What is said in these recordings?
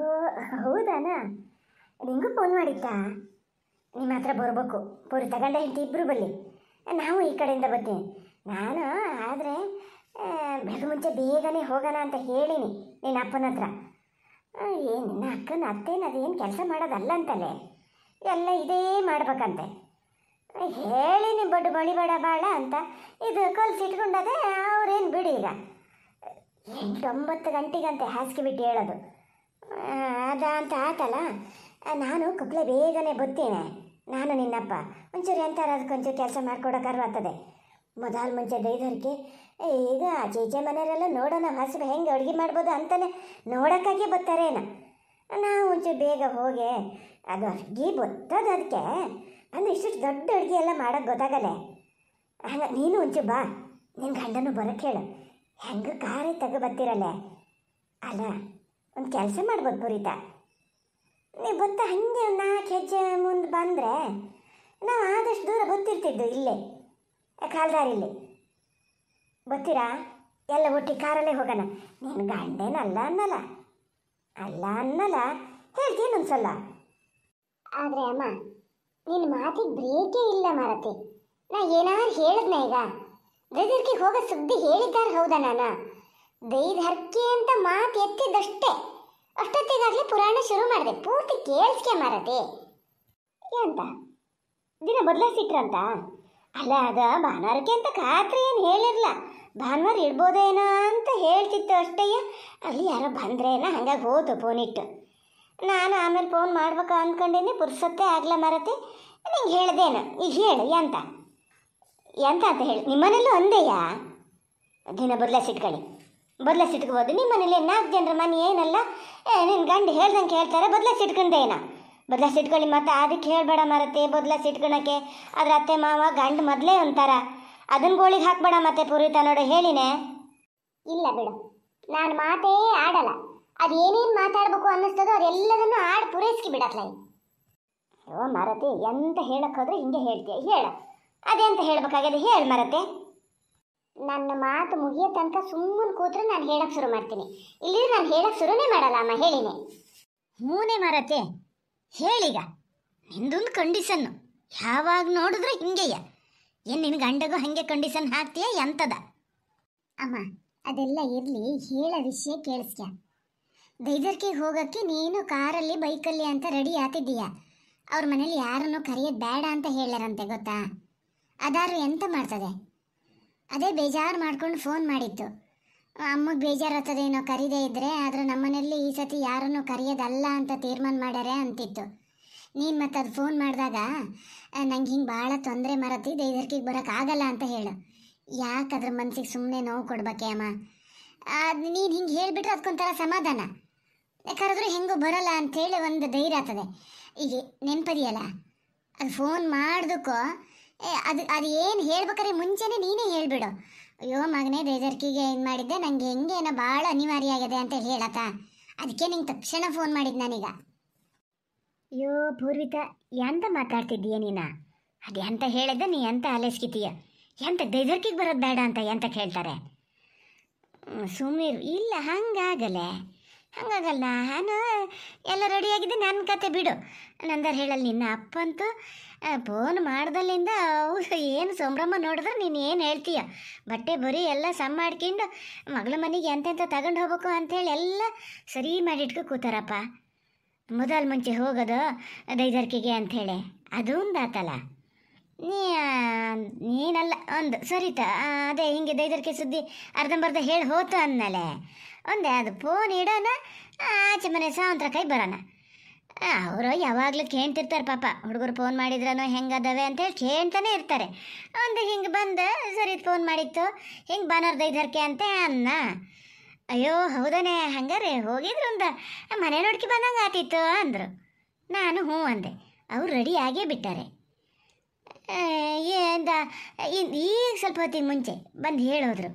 ಓ ಹೌದಾನಾ ನಿಂಗೂ ಫೋನ್ ಮಾಡಿತ್ತಾ ನಿಮ್ಮ ಹತ್ರ ಬರಬೇಕು ಪೂರಿ ತಗೊಂಡೆ ಹೆಂಡತಿ ಇಬ್ಬರು ಬಲ್ಲಿ ನಾವು ಈ ಕಡೆಯಿಂದ ಬರ್ತೀನಿ ನಾನು ಆದರೆ ಬೆಳಗ್ಗೆ ಮುಂಚೆ ಬೇಗನೆ ಹೋಗೋಣ ಅಂತ ಹೇಳಿನಿ ನಿನ್ನ ಅಪ್ಪನ ಹತ್ರ ಏನು ನಿನ್ನ ಅಕ್ಕನ ಅತ್ತೇನು ಅದೇನು ಕೆಲಸ ಮಾಡೋದಲ್ಲ ಅಂತಲೇ ಎಲ್ಲ ಇದೇ ಮಾಡ್ಬೇಕಂತೆ ಹೇಳಿನಿ ಬಡ್ಡು ಬೇಡ ಬಾಳ ಅಂತ ಇದು ಕಲ್ಸಿಟ್ಕೊಂಡದೆ ಅವ್ರೇನು ಬಿಡಿ ಈಗ ಎಂಟೊಂಬತ್ತು ಗಂಟೆಗಂತೆ ಹಾಸಿಗೆ ಬಿಟ್ಟು ಹೇಳೋದು ಅದ ಅಂತ ಆತಲ್ಲ ನಾನು ಕುಪ್ಲೆ ಬೇಗನೆ ಬತ್ತೀನಿ ನಾನು ನಿನ್ನಪ್ಪ ಒಂಚೂರು ಎಂತಾರ ಅದಕ್ಕೊಂಚೂರು ಕೆಲಸ ಮಾಡ್ಕೊಡೋಕಾರ್ವಾಗ್ತದೆ ಮೊದಲು ಮುಂಚೆ ಏ ಈಗ ಚೇಚೆ ಮನೆಯರೆಲ್ಲ ನೋಡೋಣ ಹಸಿರು ಹೆಂಗೆ ಅಡುಗೆ ಮಾಡ್ಬೋದು ಅಂತಲೇ ನೋಡೋಕ್ಕಾಗೆ ಬರ್ತಾರೇನ ನಾವು ಒಂಚೂರು ಬೇಗ ಹೋಗಿ ಅದು ಅಡುಗೆ ಬರ್ತದ ಅದಕ್ಕೆ ಅಂದರೆ ಇಷ್ಟು ದೊಡ್ಡ ಅಡುಗೆ ಎಲ್ಲ ಮಾಡೋಕೆ ಗೊತ್ತಾಗಲ್ಲ ಹಂಗ ನೀನು ಒಂಚೂರು ಬಾ ನಿನ್ನ ಗಂಡನೂ ಬರೋಕ್ಕೆ ಹೇಳು ಹೆಂಗೆ ಕಾರೇ ತಗೊಬತ್ತಿರಲ್ಲ ಅಲ್ಲ ಒಂದು ಕೆಲಸ ಮಾಡ್ಬೋದು ಪುರಿತ ನೀವು ಗೊತ್ತಾ ಹಾಗೆ ಒಂದು ನಾಲ್ಕು ಹೆಜ್ಜೆ ಮುಂದೆ ಬಂದರೆ ನಾವು ಆದಷ್ಟು ದೂರ ಗೊತ್ತಿರ್ತಿದ್ದು ಇಲ್ಲೇ ಕಾಲ್ದಾರಿಲ್ಲಿ ಗೊತ್ತೀರಾ ಎಲ್ಲ ಒಟ್ಟಿ ಕಾರಲ್ಲೇ ಹೋಗೋಣ ನೀನು ಗಂಡೇನಲ್ಲ ಅನ್ನಲ್ಲ ಅಲ್ಲ ಅನ್ನಲ್ಲ ಹೇಳ್ತೀನಿ ಸಲ ಆದರೆ ಅಮ್ಮ ನಿನ್ನ ಮಾತಿಗೆ ಬ್ರೇಕೇ ಇಲ್ಲ ಮಾರತಿ ನಾ ಏನಾದ್ರೂ ಹೇಳಿದ್ನ ಈಗ ಬ್ರದರ್ಗೆ ಹೋಗೋ ಸುದ್ದಿ ಹೇಳಿದ್ದಾರೆ ಹೌದಾ ನಾನು ದೈದ ಹರ್ಕೆ ಅಂತ ಮಾತು ಎತ್ತಿದ್ದಷ್ಟೇ ಅಷ್ಟೊತ್ತಿಗಾಗಲೇ ಪುರಾಣ ಶುರು ಮಾಡಿದೆ ಪೂರ್ತಿ ಕೇಳಿಸ್ಕೆ ಮಾರತಿ ಎಂತ ದಿನ ಬದಲಾಯಿಸಿಟ್ರಂತ ಅಲ್ಲ ಅದ ಭಾನುವಾರಕ್ಕೆ ಅಂತ ಖಾತ್ರಿ ಏನು ಹೇಳಿರಲ್ಲ ಭಾನುವಾರ ಇಡ್ಬೋದೇನೋ ಅಂತ ಹೇಳ್ತಿತ್ತು ಅಷ್ಟಯ್ಯ ಅಲ್ಲಿ ಯಾರೋ ಬಂದ್ರೇನ ಹಂಗಾಗಿ ಹೋದು ಫೋನಿಟ್ಟು ನಾನು ಆಮೇಲೆ ಫೋನ್ ಮಾಡ್ಬೇಕು ಅಂದ್ಕೊಂಡೇನೆ ಪುರ್ಸತ್ತೇ ಆಗಲ್ಲ ಮಾರತಿ ನಿಂಗೆ ಹೇಳ್ದೇನು ಈಗ ಹೇಳು ಎಂತ ಎಂತ ಅಂತ ಹೇಳಿ ನಿಮ್ಮನೆಲ್ಲೂ ಒಂದೇಯಾ ದಿನ ಬದಲಾಯಿಸಿಟ್ಕೊಳ್ಳಿ ಬದಲಾಯಿಸಿಟ್ಕೋಬೋದು ನಿಮ್ಮ ಮನೇಲಿ ನಾಲ್ಕು ಜನರ ಮನೆ ಏನಲ್ಲ ಏ ನಿನ್ನ ಗಂಡ ಹೇಳ್ದಂಗೆ ಹೇಳ್ತಾರೆ ಬದಲಾಯಿಸಿಟ್ಕೊಂಡೇನ ಸಿಟ್ಕೊಳ್ಳಿ ಮತ್ತೆ ಅದಕ್ಕೆ ಹೇಳ್ಬೇಡ ಮರತೆ ಬದಲಾಯಿಸಿಟ್ಕೊಳಕ್ಕೆ ಅದ್ರ ಅತ್ತೆ ಮಾವ ಗಂಡ ಮೊದಲೇ ಅಂತಾರ ಅದನ್ನ ಗೋಳಿಗೆ ಹಾಕ್ಬೇಡ ಮತ್ತೆ ಪೂರಿತ ನೋಡು ಹೇಳಿನೇ ಇಲ್ಲ ಬಿಡು ನಾನು ಮಾತೇ ಆಡಲ್ಲ ಅದು ಏನೇನು ಮಾತಾಡಬೇಕು ಅನ್ನಿಸ್ತದೋ ಅದೆಲ್ಲದನ್ನು ಆಡಿ ಪೂರೈಸ್ಕಿ ಬಿಡಕ್ಲೈ ಓ ಮರತೆ ಎಂತ ಹೇಳಕ್ಕೆ ಹಿಂಗೆ ಹೇಳ್ತೀಯ ಹೇಳ ಅದೇ ಅಂತ ಹೇಳ್ಬೇಕಾಗ್ಯದ ಹೇಳಿ ಮರತೆ ನನ್ನ ಮಾತು ಮುಗಿಯ ತನಕ ಸುಮ್ಮನೆ ಕೂತ್ರೆ ನಾನು ಹೇಳಕ್ಕೆ ಶುರು ಮಾಡ್ತೀನಿ ಇಲ್ಲಿ ನಾನು ಹೇಳಕ್ಕೆ ಶುರುನೇ ಮಾಡಲ್ಲ ಅಮ್ಮ ಹೇಳಿನಿ ಹೂನೇ ಮಾರತ್ತೆ ಹೇಳೀಗ ನಿಂದೊಂದು ಕಂಡೀಷನ್ನು ಯಾವಾಗ ನೋಡಿದ್ರೆ ಹಿಂಗೆಯ ಏನು ನಿನ್ನ ಗಂಡಗೂ ಹಂಗೆ ಕಂಡೀಷನ್ ಹಾಕ್ತೀಯ ಎಂಥದ ಅಮ್ಮ ಅದೆಲ್ಲ ಇರಲಿ ಹೇಳೋ ವಿಷಯ ಕೇಳಿಸ್ಕ್ಯ ಬೈದರ್ಕಿ ಹೋಗೋಕ್ಕೆ ನೀನು ಕಾರಲ್ಲಿ ಬೈಕಲ್ಲಿ ಅಂತ ರೆಡಿ ಹಾಕಿದ್ದೀಯಾ ಅವ್ರ ಮನೇಲಿ ಯಾರನ್ನು ಕರೆಯೋದು ಬೇಡ ಅಂತ ಹೇಳ್ಯಾರಂತೆ ಗೊತ್ತಾ ಅದಾರು ಎಂತ ಮಾಡ್ತದೆ ಅದೇ ಬೇಜಾರು ಮಾಡ್ಕೊಂಡು ಫೋನ್ ಮಾಡಿದ್ದು ಅಮ್ಮಗೆ ಬೇಜಾರತ್ತದೇನೋ ಕರೀದೇ ಇದ್ದರೆ ಆದರೆ ನಮ್ಮನೆಯಲ್ಲಿ ಈ ಸತಿ ಯಾರನ್ನು ಕರೆಯೋದಲ್ಲ ಅಂತ ತೀರ್ಮಾನ ಮಾಡ್ಯಾರೆ ಅಂತಿತ್ತು ನೀನು ಮತ್ತೆ ಅದು ಫೋನ್ ಮಾಡಿದಾಗ ನಂಗೆ ಹಿಂಗೆ ಭಾಳ ತೊಂದರೆ ಮರತಿ ಇದರ್ಕಿಗೆ ಬರೋಕ್ಕಾಗಲ್ಲ ಅಂತ ಹೇಳು ಯಾಕೆ ಅದ್ರ ಮನಸ್ಸಿಗೆ ಸುಮ್ಮನೆ ನೋವು ಕೊಡ್ಬೇಕೆ ಅಮ್ಮ ಅದು ನೀನು ಹಿಂಗೆ ಹೇಳಿಬಿಟ್ರೆ ಅದಕ್ಕೊಂಥರ ಸಮಾಧಾನ ಯಾಕಂದ್ರೆ ಹೆಂಗೂ ಬರಲ್ಲ ಅಂಥೇಳಿ ಒಂದು ಧೈರ್ಯ ಆಗ್ತದೆ ಈಗ ನೆನಪದಿಯಲ್ಲ ಅದು ಫೋನ್ ಮಾಡಿದಕ್ಕೂ ಏ ಅದು ಅದು ಏನು ಹೇಳ್ಬೇಕಾದ್ರೆ ಮುಂಚೆನೇ ನೀನೇ ಹೇಳಿಬಿಡು ಅಯ್ಯೋ ಮಗನೇ ಬೇಜರ್ಕಿಗೆ ಏನು ಮಾಡಿದ್ದೆ ನನಗೆ ಹೆಂಗೇನೋ ಏನೋ ಭಾಳ ಅನಿವಾರ್ಯ ಆಗಿದೆ ಅಂತ ಹೇಳಕ್ಕ ಅದಕ್ಕೆ ನಿಂಗೆ ತಕ್ಷಣ ಫೋನ್ ಮಾಡಿದ್ದು ನಾನೀಗ ಅಯ್ಯೋ ಪೂರ್ವಿತಾ ಎಂತ ಮಾತಾಡ್ತಿದ್ದೀಯ ನೀನು ಅದು ಎಂತ ಹೇಳಿದ್ದೆ ನೀ ಎಂತ ಆಲೋಚಿಸ್ಕಿತೀಯ ಎಂತ ಬೇಜರ್ಕಿಗೆ ಬರೋದು ಬೇಡ ಅಂತ ಎಂತ ಹೇಳ್ತಾರೆ ಸುಮೀರ್ ಇಲ್ಲ ಹಂಗಾಗಲೇ ಹಂಗಾಗಲ್ಲ ನಾನು ಎಲ್ಲ ರೆಡಿಯಾಗಿದ್ದು ನನ್ನ ಕತೆ ಬಿಡು ನಂದಾರು ಹೇಳಲ್ಲ ನಿನ್ನ ಅಪ್ಪಂತೂ ಫೋನ್ ಮಾಡ್ದಲ್ಲಿಂದ ಏನು ಸಂಭ್ರಮ ನೋಡಿದ್ರೆ ನೀನು ಏನು ಹೇಳ್ತೀಯ ಬಟ್ಟೆ ಬರಿ ಎಲ್ಲ ಸಮ್ ಮಾಡ್ಕೊಂಡು ಮಗಳ ಮನೆಗೆ ಎಂತೆಂತ ತಗೊಂಡು ಹೋಗ್ಬೇಕು ಅಂಥೇಳಿ ಎಲ್ಲ ಸರಿ ಮಾಡಿಟ್ಕೊ ಕೂತಾರಪ್ಪ ಮೊದಲು ಮುಂಚೆ ಹೋಗೋದು ದೈದಾರಿಕೆಗೆ ಅಂಥೇಳಿ ಅದು ಒಂದು ಆತಲ್ಲ ನೀ ನೀನಲ್ಲ ಒಂದು ಸರಿತ ಅದೇ ಹಿಂಗೆ ದೈದರ್ಕೆ ಸುದ್ದಿ ಅರ್ಧಂಬರ್ಧ ಹೇಳಿ ಹೋತು ಅಂದಮೇಲೆ ಒಂದೇ ಅದು ಫೋನ್ ಇಡೋಣ ಆಚೆ ಮನೆ ಸಾವಂತ್ರ ಕೈ ಬರೋಣ ಅವರು ಯಾವಾಗಲೂ ಕೇಳ್ತಿರ್ತಾರೆ ಪಾಪ ಹುಡುಗರು ಫೋನ್ ಮಾಡಿದ್ರೂ ಹೆಂಗದವೆ ಅಂತೇಳಿ ಕೇಳ್ತಾನೆ ಇರ್ತಾರೆ ಒಂದು ಹಿಂಗೆ ಬಂದು ಸರಿ ಫೋನ್ ಮಾಡಿತ್ತು ಹಿಂಗೆ ಬಾನೋರ್ದು ಐದರ್ಕೆ ಅಂತ ಅನ್ನ ಅಯ್ಯೋ ಹೌದಾನೆ ಹಂಗಾರೆ ಹೋಗಿದ್ರು ಅಂದ ಮನೆ ನೋಡ್ಕೆ ಬಂದಂಗೆ ಆತಿತ್ತು ಅಂದರು ನಾನು ಹ್ಞೂ ಅಂದೆ ಅವ್ರು ರೆಡಿ ಆಗೇ ಬಿಟ್ಟಾರೆ ಏಂದ ಈಗ ಸ್ವಲ್ಪ ಹೊತ್ತಿಗೆ ಮುಂಚೆ ಬಂದು ಹೇಳೋದ್ರು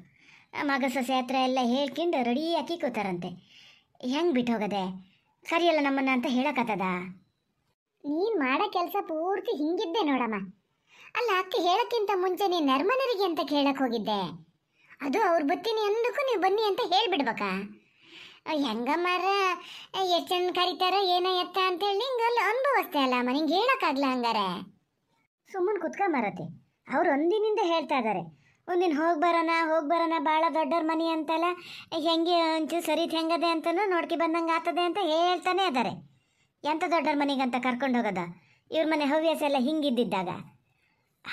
ಮಗ ಸೊಸೆ ಹತ್ರ ಎಲ್ಲ ಹೇಳ್ಕೊಂಡು ರೆಡಿ ಹಾಕಿ ಕೂತಾರಂತೆ ಹೆಂಗೆ ಬಿಟ್ಟು ಹೋಗದೆ ಸರಿಯಲ್ಲ ನಮ್ಮನ್ನ ಅಂತ ಹೇಳಕತ್ತದ ನೀನು ಮಾಡೋ ಕೆಲಸ ಪೂರ್ತಿ ಹಿಂಗಿದ್ದೆ ನೋಡಮ್ಮ ಅಲ್ಲ ಅಕ್ಕಿ ಹೇಳಕ್ಕಿಂತ ಮುಂಚೆ ನೀನು ನರ್ಮನರಿಗೆ ಅಂತ ಕೇಳಕ್ ಹೋಗಿದ್ದೆ ಅದು ಅವ್ರು ಬತ್ತೀನಿ ಅಂದಕ್ಕೂ ನೀವು ಬನ್ನಿ ಅಂತ ಹೇಳ್ಬಿಡ್ಬೇಕಾ ಹೆಂಗಮ್ಮಾರ ಎಷ್ಟು ಜನ ಕರೀತಾರ ಏನೋ ಎತ್ತ ಅಂತೇಳಿ ನಿಂಗೆ ಅಲ್ಲಿ ಅನುಭವಿಸ್ತೆ ಅಲ್ಲ ಅಮ್ಮ ನಿಂಗೆ ಹೇಳೋಕ್ಕಾಗಲ್ಲ ಹಂಗಾರೆ ಸುಮ್ಮನೆ ಕುತ್ಕೊಂಬರತ್ತೆ ಅವ್ರು ಒಂದಿನಿಂದ ಹೇಳ್ತಾ ಇದ್ದಾರೆ ಒಂದಿನ ಹೋಗಿ ಬರೋಣ ಹೋಗಿ ಬರೋಣ ಭಾಳ ದೊಡ್ಡವ್ರ ಮನೆ ಅಂತಲ್ಲ ಹೆಂಗೆ ಒಂಚೂರು ಸರಿ ಹೆಂಗದೆ ಅಂತಲೂ ನೋಡ್ಕಿ ಬಂದಂಗೆ ಆಗ್ತದೆ ಅಂತ ಹೇಳ್ತಾನೆ ಇದ್ದಾರೆ ಎಂಥ ದೊಡ್ಡವ್ರ ಅಂತ ಕರ್ಕೊಂಡು ಹೋಗೋದ ಇವ್ರ ಮನೆ ಹವ್ಯಾಸ ಎಲ್ಲ ಹಿಂಗಿದ್ದಿದ್ದಾಗ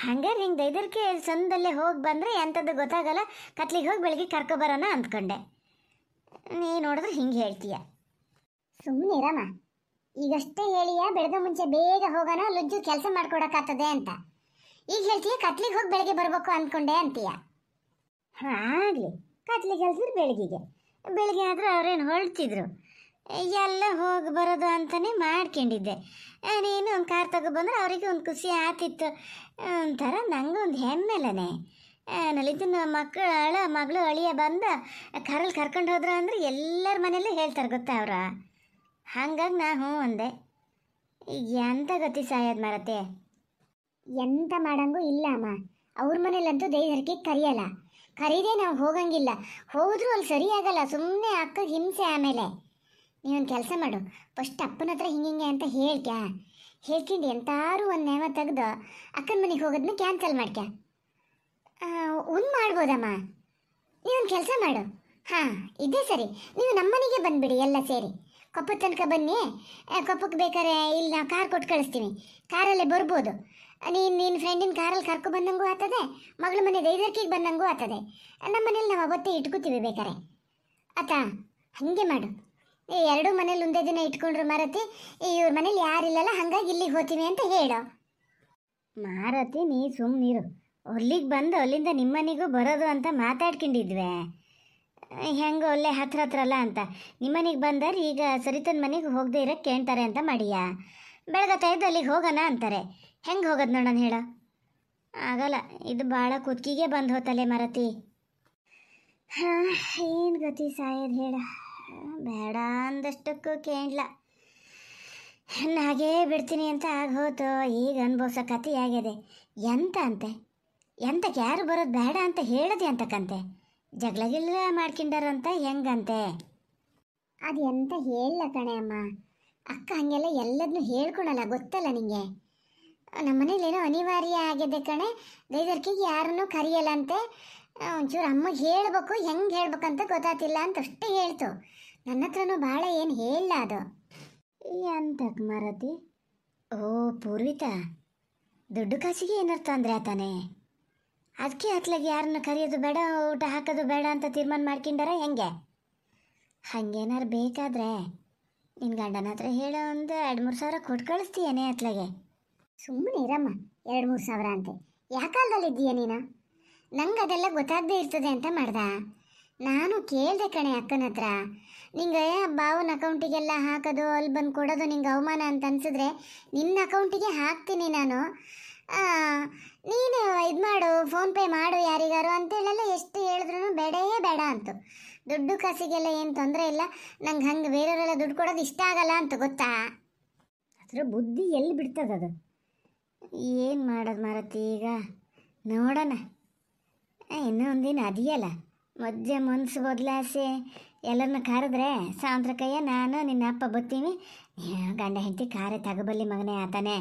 ಹಂಗಾರೆ ಹಿಂಗೆ ದೈದರ್ಕೆ ಸಂದಲ್ಲೇ ಹೋಗಿ ಬಂದರೆ ಎಂಥದ್ದು ಗೊತ್ತಾಗಲ್ಲ ಕತ್ಲಿಗೆ ಹೋಗಿ ಬೆಳಗ್ಗೆ ಕರ್ಕೊಬರೋಣ ಅಂದ್ಕೊಂಡೆ ನೀ ನೋಡಿದ್ರೆ ಹಿಂಗೆ ಹೇಳ್ತೀಯ ಸುಮ್ಮನೆ ರಮ್ಮ ಈಗಷ್ಟೇ ಹೇಳಿಯಾ ಬೆಳೆದ ಮುಂಚೆ ಬೇಗ ಹೋಗೋಣ ಲಜ್ಜು ಕೆಲಸ ಮಾಡ್ಕೊಡಕ್ಕಾಗ್ತದೆ ಅಂತ ಈಗ ಹೇಳ್ತೀಯ ಕತ್ಲಿಗೆ ಹೋಗಿ ಬೆಳಗ್ಗೆ ಬರಬೇಕು ಅಂದ್ಕೊಂಡೆ ಅಂತೀಯ ಹಾಂ ಆಗಲಿ ಕತ್ಲಿಗೆ ಕೆಲಸ ಬೆಳಗ್ಗೆಗೆ ಬೆಳಗ್ಗೆ ಆದರೂ ಅವ್ರೇನು ಹೊಳ್ತಿದ್ರು ಎಲ್ಲ ಹೋಗಿ ಬರೋದು ಅಂತಲೇ ಮಾಡ್ಕೊಂಡಿದ್ದೆ ನೀನು ಒಂದು ಕಾರ್ ತಗೊಬಂದ್ರೆ ಅವರಿಗೆ ಒಂದು ಖುಷಿ ಆತಿತ್ತು ಒಂಥರ ನನಗೂ ಒಂದು ಹೆಮ್ಮೆಲೇ ಮಕ್ಕಳು ಅಳ ಮಗಳು ಅಳಿಯ ಬಂದು ಕರಲ್ಲಿ ಕರ್ಕೊಂಡು ಹೋದ್ರು ಅಂದ್ರೆ ಎಲ್ಲರ ಮನೇಲಿ ಹೇಳ್ತಾರೆ ಗೊತ್ತಾ ಅವರ ಹಂಗಾಗಿ ನಾ ಹ್ಞೂ ಅಂದೆ ಈಗ ಎಂತ ಗೊತ್ತಿ ಸಾಯೋದು ಮರತೆ ಎಂತ ಮಾಡಂಗೂ ಇಲ್ಲ ಅಮ್ಮ ಅವ್ರ ಮನೇಲಂತೂ ದೈದರ್ಗೆ ಕರೆಯಲ್ಲ ಕರೀದೆ ನಾವು ಹೋಗಂಗಿಲ್ಲ ಹೋದ್ರೂ ಅಲ್ಲಿ ಸರಿಯಾಗಲ್ಲ ಸುಮ್ಮನೆ ಅಕ್ಕ ಹಿಂಸೆ ಆಮೇಲೆ ನೀವೊಂದು ಕೆಲಸ ಮಾಡು ಫಸ್ಟ್ ಅಪ್ಪನ ಹತ್ರ ಹಿಂಗೆ ಅಂತ ಹೇಳ್ಕ್ಯಾ ಹೇಳ್ಕೊಂಡು ಎಂತಾರು ಒಂದು ನೇಮ ತೆಗೆದು ಅಕ್ಕನ ಮನೆಗೆ ಹೋಗೋದನ್ನ ಕ್ಯಾನ್ಸಲ್ ಮಾಡ್ಕ್ಯಾ ಒಂದು ಮಾಡ್ಬೋದಮ್ಮ ನೀವೊಂದು ಕೆಲಸ ಮಾಡು ಹಾಂ ಇದೇ ಸರಿ ನೀವು ನಮ್ಮನೆಗೆ ಬಂದುಬಿಡಿ ಎಲ್ಲ ಸೇರಿ ಕೊಪ್ಪದ ತನಕ ಬನ್ನಿ ಕೊಪ್ಪಕ್ಕೆ ಬೇಕಾದ್ರೆ ಇಲ್ಲಿ ನಾವು ಕಾರ್ ಕೊಟ್ಟು ಕಳಿಸ್ತೀನಿ ಕಾರಲ್ಲೇ ಬರ್ಬೋದು ನೀನು ನಿನ್ನ ಫ್ರೆಂಡಿನ ಕಾರಲ್ಲಿ ಕರ್ಕೊ ಬಂದಂಗೂ ಆಗ್ತದೆ ಮಗಳ ಮನೆ ದೈದರ್ಕಿಗೆ ಬಂದಂಗೂ ಆತದೆ ನಮ್ಮ ಮನೇಲಿ ನಾವು ಅವತ್ತೇ ಇಟ್ಕೋತೀವಿ ಬೇಕಾರೆ ಅತ್ತಾ ಹಂಗೆ ಮಾಡು ಈ ಎರಡೂ ಮನೇಲಿ ಒಂದೇ ದಿನ ಇಟ್ಕೊಂಡ್ರು ಮಾರತಿ ಇವ್ರ ಮನೇಲಿ ಯಾರಿಲ್ಲಲ್ಲ ಹಂಗಾಗಿ ಇಲ್ಲಿಗೆ ಹೋಗ್ತೀವಿ ಅಂತ ಹೇಳು ಮಾರತಿ ನೀ ಸುಮ್ಮನಿರು ಅಲ್ಲಿಗೆ ಬಂದು ಅಲ್ಲಿಂದ ನಿಮ್ಮನಿಗೂ ಬರೋದು ಅಂತ ಮಾತಾಡ್ಕೊಂಡಿದ್ವಿ ಹೆಂಗೆ ಒಳ್ಳೆ ಹತ್ರ ಹತ್ರ ಅಲ್ಲ ಅಂತ ನಿಮ್ಮನಿಗೆ ಬಂದರೆ ಈಗ ಸರಿತನ ಮನೆಗೆ ಹೋಗದೆ ಇರೋಕ್ಕೆ ಕೇಳ್ತಾರೆ ಅಂತ ಮಾಡಿಯಾ ಬೆಳಗ್ಗೆ ಅಲ್ಲಿಗೆ ಹೋಗೋಣ ಅಂತಾರೆ ಹೆಂಗೆ ಹೋಗೋದು ನೋಡೋಣ ಹೇಳ ಆಗಲ್ಲ ಇದು ಭಾಳ ಕುತ್ತಿಗೆ ಬಂದು ಹೋತಲೆ ಮರತಿ ಹಾಂ ಏನು ಗತಿ ಸಾಯೋದು ಹೇಳ ಬೇಡ ಅಂದಷ್ಟಕ್ಕೂ ಕೇಳಲ್ಲ ಹಾಗೇ ಬಿಡ್ತೀನಿ ಅಂತ ಆಗೋತು ಈಗ ಅನ್ಭವಿಸೋ ಆಗಿದೆ ಎಂತ ಅಂತೆ ಎಂತಕ್ಕೆ ಯಾರು ಬರೋದು ಬೇಡ ಅಂತ ಹೇಳದೆ ಅಂತಕ್ಕಂತೆ ಜಗಳಗಿಲ್ಲ ಮಾಡ್ಕೊಂಡಾರಂತ ಹೆಂಗಂತೆ ಅದು ಎಂತ ಹೇಳಲ್ಲ ಕಣೆ ಅಮ್ಮ ಅಕ್ಕ ಹಾಗೆಲ್ಲ ಎಲ್ಲದನ್ನೂ ಹೇಳ್ಕೊಳಲ್ಲ ಗೊತ್ತಲ್ಲ ನಿಂಗೆ ನಮ್ಮ ಏನೋ ಅನಿವಾರ್ಯ ಆಗಿದೆ ಕಣೆ ಗೈದರ್ಕಿಗೆ ಯಾರನ್ನೂ ಕರೆಯಲ್ಲಂತೆ ಒಂಚೂರು ಅಮ್ಮಗೆ ಹೇಳಬೇಕು ಹೆಂಗೆ ಹೇಳ್ಬೇಕಂತ ಗೊತ್ತಾಗ್ತಿಲ್ಲ ಅಂತ ಅಷ್ಟೇ ಹೇಳ್ತು ನನ್ನ ಹತ್ರನೂ ಭಾಳ ಏನು ಹೇಳಲ್ಲ ಅದು ಅಂತಕ್ ಮಾರತಿ ಓ ಪೂರ್ವಿತಾ ದುಡ್ಡು ಕಾಸಿಗೆ ಏನಾರು ತೊಂದರೆ ಆತಾನೆ ಅದಕ್ಕೆ ಅತ್ಲಾಗೆ ಯಾರನ್ನು ಕರೆಯೋದು ಬೇಡ ಊಟ ಹಾಕೋದು ಬೇಡ ಅಂತ ತೀರ್ಮಾನ ಮಾಡ್ಕೊಂಡಾರ ಹೆಂಗೆ ಹಂಗೇನಾರು ಬೇಕಾದ್ರೆ ನಿನ್ನ ಗಂಡನ ಹತ್ರ ಹೇಳೋ ಒಂದು ಎರಡು ಮೂರು ಸಾವಿರ ಕೊಟ್ಟು ಕಳಿಸ್ತೀಯನೇ ಅತ್ಲಾಗೆ ಸುಮ್ಮನೆ ಇರಮ್ಮ ಎರಡು ಮೂರು ಸಾವಿರ ಅಂತೆ ಇದ್ದೀಯ ನೀನು ನಂಗೆ ಅದೆಲ್ಲ ಗೊತ್ತಾಗದೇ ಇರ್ತದೆ ಅಂತ ಮಾಡ್ದ ನಾನು ಕೇಳಿದೆ ಕಣೆ ಅಕ್ಕನ ಹತ್ರ ನಿಂಗೆ ಬಾವನ ಅಕೌಂಟಿಗೆಲ್ಲ ಹಾಕೋದು ಅಲ್ಲಿ ಬಂದು ಕೊಡೋದು ನಿಂಗೆ ಅವಮಾನ ಅಂತ ಅನ್ಸಿದ್ರೆ ನಿನ್ನ ಅಕೌಂಟಿಗೆ ಹಾಕ್ತೀನಿ ನಾನು ನೀನು ಇದು ಮಾಡು ಫೋನ್ಪೇ ಮಾಡು ಯಾರಿಗಾರು ಅಂತೇಳೆಲ್ಲ ಎಷ್ಟು ಹೇಳಿದ್ರು ಬೇಡೇ ಬೇಡ ಅಂತು ದುಡ್ಡು ಕಾಸಿಗೆಲ್ಲ ಏನು ತೊಂದರೆ ಇಲ್ಲ ನಂಗೆ ಹಂಗೆ ಬೇರೆಯವರೆಲ್ಲ ದುಡ್ಡು ಕೊಡೋದು ಇಷ್ಟ ಆಗಲ್ಲ ಅಂತ ಗೊತ್ತಾ ಅದರ ಬುದ್ಧಿ ಎಲ್ಲಿ ಬಿಡ್ತದದು ಏನು ಮಾಡೋದು ಮಾರತಿ ಈಗ ನೋಡೋಣ ಇನ್ನೂ ದಿನ ಅದಿಯಲ್ಲ ಮಜ್ಜೆ ಮನಸ್ಸು ಬದಲಾಸೆ ಎಲ್ಲರನ್ನ ಕರೆದ್ರೆ ಸಾಂತ್ರಕಯ್ಯ ನಾನು ನಿನ್ನ ಅಪ್ಪ ಬರ್ತೀನಿ ಗಂಡ ಹೆಂಡತಿ ಕಾರೇ ತಗಬಲ್ಲಿ ಮಗನೇ ಆತಾನೆ